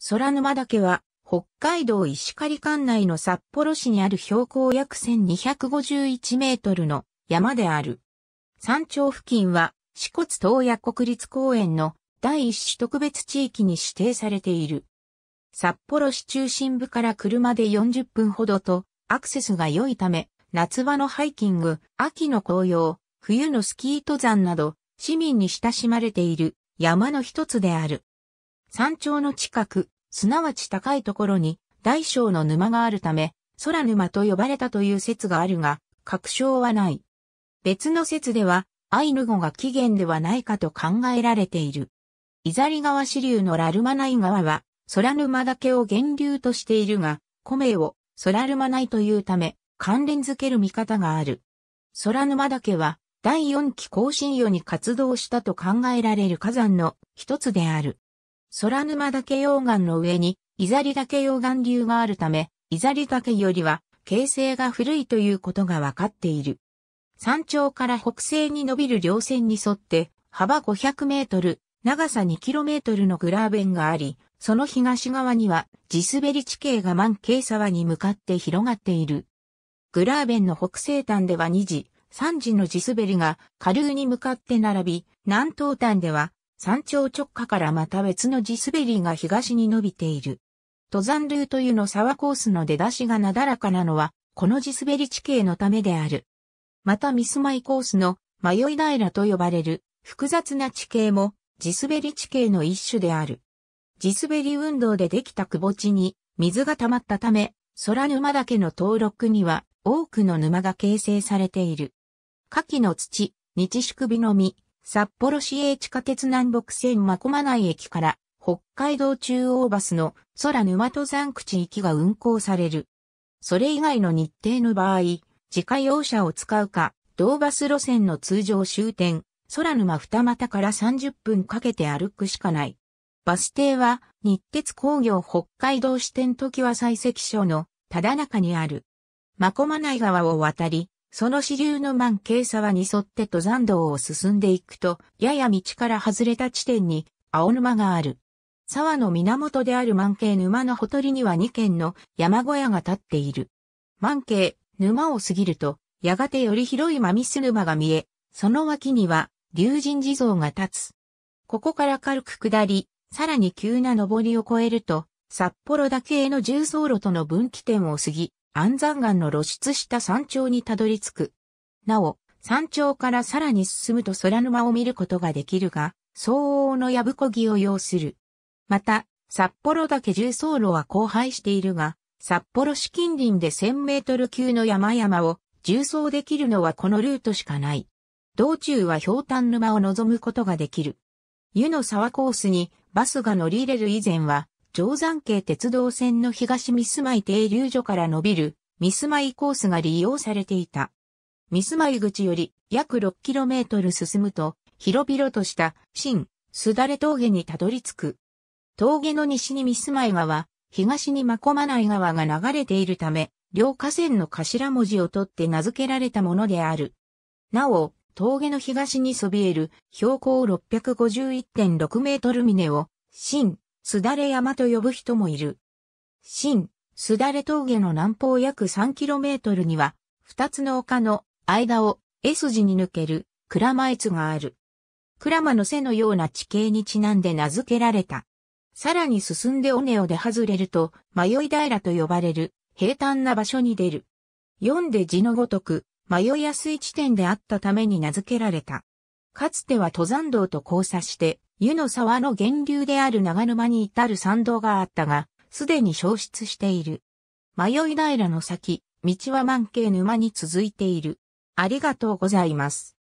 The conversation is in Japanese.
空沼岳は、北海道石狩管内の札幌市にある標高約1251メートルの山である。山頂付近は、四骨東野国立公園の第一種特別地域に指定されている。札幌市中心部から車で40分ほどと、アクセスが良いため、夏場のハイキング、秋の紅葉、冬のスキー登山など、市民に親しまれている山の一つである。山頂の近く、すなわち高いところに大小の沼があるため、空沼と呼ばれたという説があるが、確証はない。別の説では、アイヌ語が起源ではないかと考えられている。イザリ川支流のラルマナイ川は、空沼岳を源流としているが、古名を空沼内というため、関連づける見方がある。空沼岳は、第4期更新世に活動したと考えられる火山の一つである。空沼岳溶岩の上に、いざり岳溶岩流があるため、いざり岳よりは、形成が古いということがわかっている。山頂から北西に伸びる稜線に沿って、幅500メートル、長さ2キロメートルのグラーベンがあり、その東側には地滑り地形が満景沢に向かって広がっている。グラーベンの北西端では2時、3時の地滑りが下流に向かって並び、南東端では山頂直下からまた別の地滑りが東に伸びている。登山ルート湯の沢コースの出だしがなだらかなのは、この地滑り地形のためである。またミスマイコースの迷い平と呼ばれる複雑な地形も地滑り地形の一種である。地滑り運動でできた窪地に水が溜まったため、空沼岳の登録には多くの沼が形成されている。夏季の土、日宿日の実、札幌市営地下鉄南北線真駒内駅から北海道中央バスの空沼登山口行きが運行される。それ以外の日程の場合、自家用車を使うか、同バス路線の通常終点、空沼二股から30分かけて歩くしかない。バス停は日鉄工業北海道支店時は採石所のただ中にある。真駒内川を渡り、その支流の満傾沢に沿って登山道を進んでいくと、やや道から外れた地点に青沼がある。沢の源である満景沼のほとりには2軒の山小屋が建っている。満景沼を過ぎると、やがてより広い真ミス沼が見え、その脇には竜神地蔵が建つ。ここから軽く下り、さらに急な登りを越えると、札幌岳への重走路との分岐点を過ぎ、安山岩の露出した山頂にたどり着く。なお、山頂からさらに進むと空沼を見ることができるが、相応のやぶこぎを要する。また、札幌岳重走路は荒廃しているが、札幌市近隣で1000メートル級の山々を重走できるのはこのルートしかない。道中は氷炭沼を望むことができる。湯の沢コースにバスが乗り入れる以前は定山系鉄道線の東三住舞停留所から伸びる三住舞コースが利用されていた。三住舞口より約 6km 進むと広々とした新すだれ峠にたどり着く。峠の西に三住舞川、東に真駒内川が流れているため、両河川の頭文字を取って名付けられたものである。なお、峠の東にそびえる標高651.6メートル峰を、新、すだれ山と呼ぶ人もいる。新、すだれ峠の南方約 3km には、二つの丘の間を S 字に抜ける鞍馬越がある。鞍馬の背のような地形にちなんで名付けられた。さらに進んで尾根を出外れると、迷い平と呼ばれる平坦な場所に出る。読んで字のごとく、迷いやすい地点であったために名付けられた。かつては登山道と交差して、湯の沢の源流である長沼に至る山道があったが、すでに消失している。迷い平の先、道は満景沼に続いている。ありがとうございます。